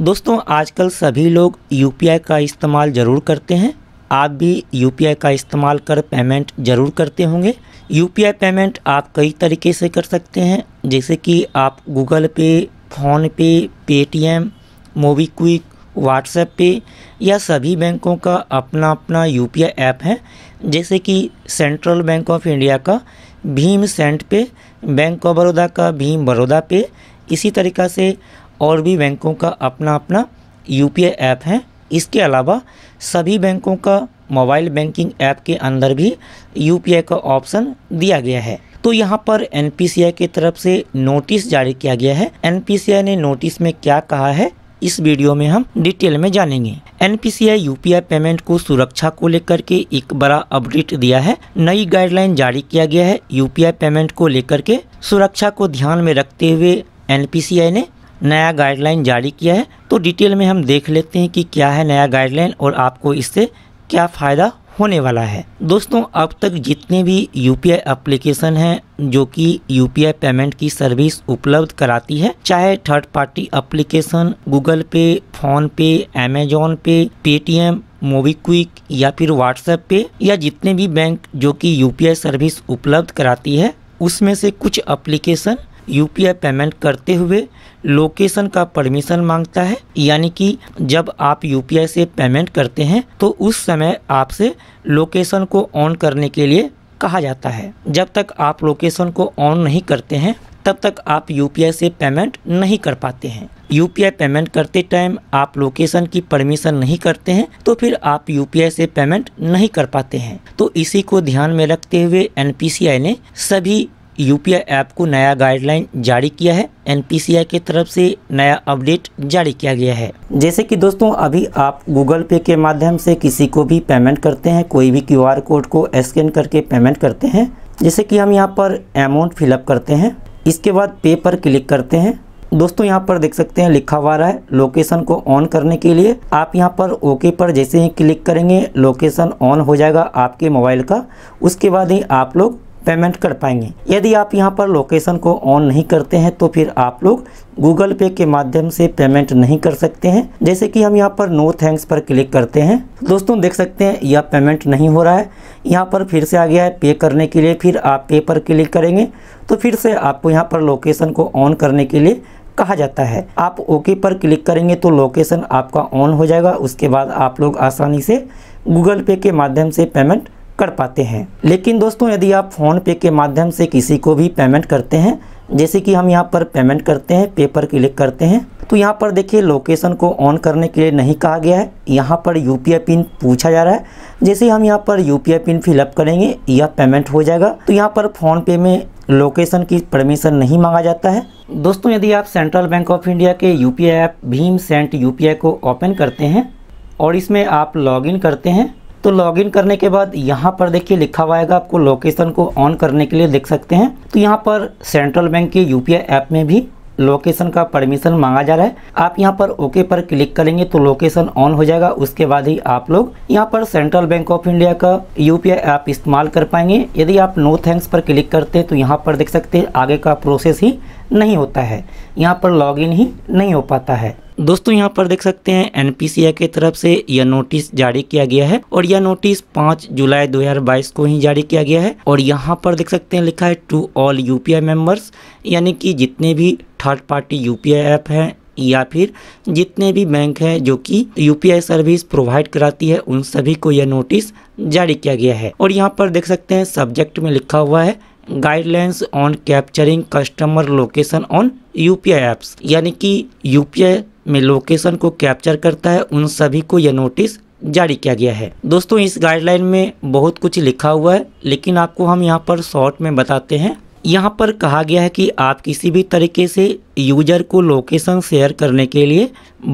दोस्तों आजकल सभी लोग यू का इस्तेमाल ज़रूर करते हैं आप भी यू का इस्तेमाल कर पेमेंट ज़रूर करते होंगे यू पेमेंट आप कई तरीके से कर सकते हैं जैसे कि आप गूगल पे फ़ोन पे पेटीएम मोबीक्विक व्हाट्सएप पे या सभी बैंकों का अपना अपना यू ऐप है जैसे कि सेंट्रल बैंक ऑफ इंडिया का भीम cent pay Bank of Baroda का भीम बड़ौदा पे इसी तरीका से और भी बैंकों का अपना अपना यू ऐप है इसके अलावा सभी बैंकों का मोबाइल बैंकिंग ऐप के अंदर भी यू का ऑप्शन दिया गया है तो यहाँ पर एन की तरफ से नोटिस जारी किया गया है एन ने नोटिस में क्या कहा है इस वीडियो में हम डिटेल में जानेंगे एन पी यूपीआई पेमेंट को सुरक्षा को लेकर के एक बड़ा अपडेट दिया है नई गाइडलाइन जारी किया गया है यू पेमेंट को लेकर के सुरक्षा को ध्यान में रखते हुए एन ने नया गाइडलाइन जारी किया है तो डिटेल में हम देख लेते हैं कि क्या है नया गाइडलाइन और आपको इससे क्या फ़ायदा होने वाला है दोस्तों अब तक जितने भी यू पी एप्लीकेशन हैं जो कि यू पेमेंट की सर्विस उपलब्ध कराती है चाहे third party application Google pay phone pay Amazon pay Paytm MobiKwik या फिर व्हाट्सएप पे या जितने भी बैंक जो कि यूपीआई सर्विस उपलब्ध कराती है उसमें से कुछ एप्लीकेशन यू पेमेंट करते हुए लोकेशन का परमिशन मांगता है यानी कि जब आप यू से पेमेंट करते हैं तो उस समय आपसे लोकेशन को ऑन करने के लिए कहा जाता है जब तक आप लोकेशन को ऑन नहीं करते हैं तब तक आप यू से पेमेंट नहीं कर पाते हैं यू पेमेंट करते टाइम आप लोकेशन की परमिशन नहीं करते हैं तो फिर आप यू से पेमेंट नहीं कर पाते हैं तो इसी को ध्यान में रखते हुए एन ने सभी यूपीआई ऐप को नया गाइडलाइन जारी किया है एनपीसीआई की तरफ से नया अपडेट जारी किया गया है जैसे कि दोस्तों अभी आप गूगल पे के माध्यम से किसी को भी पेमेंट करते हैं कोई भी क्यूआर कोड को स्कैन करके पेमेंट करते हैं जैसे कि हम यहाँ पर अमाउंट फिलअप करते हैं इसके बाद पे पर क्लिक करते हैं दोस्तों यहाँ पर देख सकते हैं लिखा हुआ रहा है लोकेशन को ऑन करने के लिए आप यहाँ पर ओके पर जैसे ही क्लिक करेंगे लोकेशन ऑन हो जाएगा आपके मोबाइल का उसके बाद ही आप लोग पेमेंट कर पाएंगे यदि आप यहाँ पर लोकेशन को ऑन नहीं करते हैं तो फिर आप लोग गूगल पे के माध्यम से पेमेंट नहीं कर सकते हैं जैसे कि हम यहाँ पर नो थैंक्स पर क्लिक करते हैं दोस्तों देख सकते हैं यह पेमेंट नहीं हो रहा है यहाँ पर फिर से आ गया है पे करने के लिए फिर आप पे पर क्लिक करेंगे तो फिर से आपको यहाँ पर लोकेशन को ऑन करने के लिए कहा जाता है आप ओके पर क्लिक करेंगे तो लोकेशन आपका ऑन हो जाएगा उसके बाद आप लोग आसानी से गूगल पे के माध्यम से पेमेंट कर पाते हैं लेकिन दोस्तों यदि आप फ़ोनपे के माध्यम से किसी को भी पेमेंट करते हैं जैसे कि हम यहाँ पर पेमेंट करते हैं पे पर क्लिक करते हैं तो यहाँ पर देखिए लोकेशन को ऑन करने के लिए नहीं कहा गया है यहाँ पर यू पिन पूछा जा रहा है जैसे हम यहाँ पर यू पिन फिलअप करेंगे या पेमेंट हो जाएगा तो यहाँ पर फ़ोनपे में लोकेशन की परमिशन नहीं मांगा जाता है दोस्तों यदि आप सेंट्रल बैंक ऑफ इंडिया के यू ऐप भीम सेंट यू को ओपन करते हैं और इसमें आप लॉग करते हैं तो लॉगिन करने के बाद यहाँ पर देखिए लिखा हुआ है आपको लोकेशन को ऑन करने के लिए देख सकते हैं तो यहाँ पर सेंट्रल बैंक के यू ऐप में भी लोकेशन का परमिशन मांगा जा रहा है आप यहाँ पर ओके पर क्लिक करेंगे तो लोकेशन ऑन हो जाएगा उसके बाद ही आप लोग यहाँ पर सेंट्रल बैंक ऑफ इंडिया का यूपीआई ऐप इस्तेमाल कर पाएंगे यदि आप नो थैंक्स पर क्लिक करते हैं तो यहाँ पर देख सकते हैं आगे का प्रोसेस ही नहीं होता है यहाँ पर लॉगिन ही नहीं हो पाता है दोस्तों यहाँ पर देख सकते हैं एनपीसीए की तरफ से यह नोटिस जारी किया गया है और यह नोटिस 5 जुलाई 2022 को ही जारी किया गया है और यहाँ पर देख सकते हैं लिखा है टू ऑल यूपीआई मेंबर्स यानी कि जितने भी थर्ड पार्टी यूपीआई ऐप हैं या फिर जितने भी बैंक हैं जो कि यूपीआई सर्विस प्रोवाइड कराती है उन सभी को यह नोटिस जारी किया गया है और यहाँ पर देख सकते हैं सब्जेक्ट में लिखा हुआ है guidelines on capturing customer location on UPI apps यानी कि यूपीआई में लोकेशन को कैप्चर करता है उन सभी को यह नोटिस जारी किया गया है दोस्तों इस गाइडलाइन में बहुत कुछ लिखा हुआ है लेकिन आपको हम यहाँ पर शॉर्ट में बताते हैं यहाँ पर कहा गया है कि आप किसी भी तरीके से यूजर को लोकेशन शेयर करने के लिए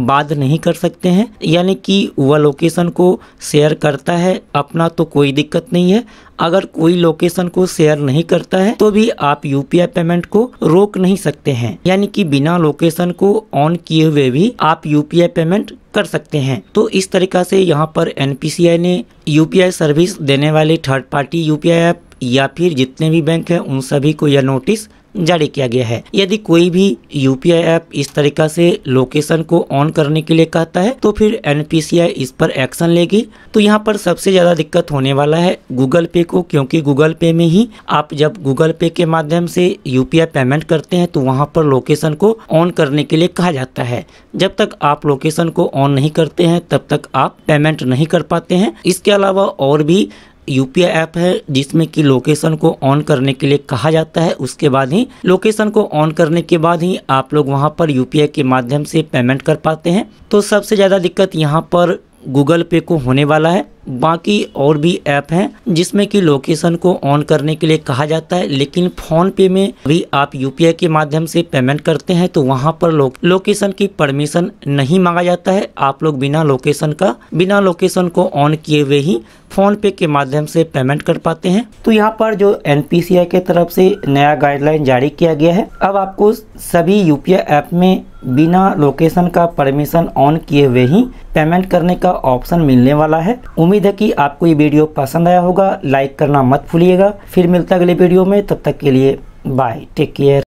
बाध नहीं कर सकते हैं यानी कि वह लोकेशन को शेयर करता है अपना तो कोई दिक्कत नहीं है अगर कोई लोकेशन को शेयर नहीं करता है तो भी आप यूपीआई पेमेंट को रोक नहीं सकते हैं यानी कि बिना लोकेशन को ऑन किए हुए भी आप यूपीआई पेमेंट कर सकते हैं तो इस तरीका से यहाँ पर एन ने यूपीआई सर्विस देने वाले थर्ड पार्टी यूपीआई ऐप या फिर जितने भी बैंक हैं उन सभी को यह नोटिस जारी किया गया है यदि कोई भी यूपीआई ऐप इस तरीका से लोकेशन को ऑन करने के लिए कहता है तो फिर आई इस पर एक्शन लेगी तो यहाँ पर सबसे ज्यादा दिक्कत होने वाला है गूगल पे को क्योंकि गूगल पे में ही आप जब गूगल पे के माध्यम से यूपीआई पेमेंट करते हैं तो वहाँ पर लोकेशन को ऑन करने के लिए कहा जाता है जब तक आप लोकेशन को ऑन नहीं करते हैं तब तक आप पेमेंट नहीं कर पाते हैं इसके अलावा और भी यू ऐप है जिसमें कि लोकेशन को ऑन करने के लिए कहा जाता है उसके बाद ही लोकेशन को ऑन करने के बाद ही आप लोग वहाँ पर यू के माध्यम से पेमेंट कर पाते हैं तो सबसे ज़्यादा दिक्कत यहाँ पर गूगल पे को होने वाला है बाकी और भी ऐप हैं जिसमें कि लोकेशन को ऑन करने के लिए कहा जाता है लेकिन फ़ोन पे में भी आप यूपीआई के माध्यम से पेमेंट करते हैं तो वहाँ पर लो, लोकेशन की परमिशन नहीं मांगा जाता है आप लोग बिना लोकेशन का बिना लोकेशन को ऑन किए हुए ही फ़ोन पे के माध्यम से पेमेंट कर पाते हैं तो यहाँ पर जो एन के तरफ से नया गाइडलाइन जारी किया गया है अब आपको सभी यूपीआई ऐप में बिना लोकेशन का परमिशन ऑन किए हुए ही पेमेंट करने का ऑप्शन मिलने वाला है उम्मीद उम्मीद है कि आपको ये वीडियो पसंद आया होगा लाइक करना मत भूलिएगा फिर मिलता अगले वीडियो में तब तक के लिए बाय टेक केयर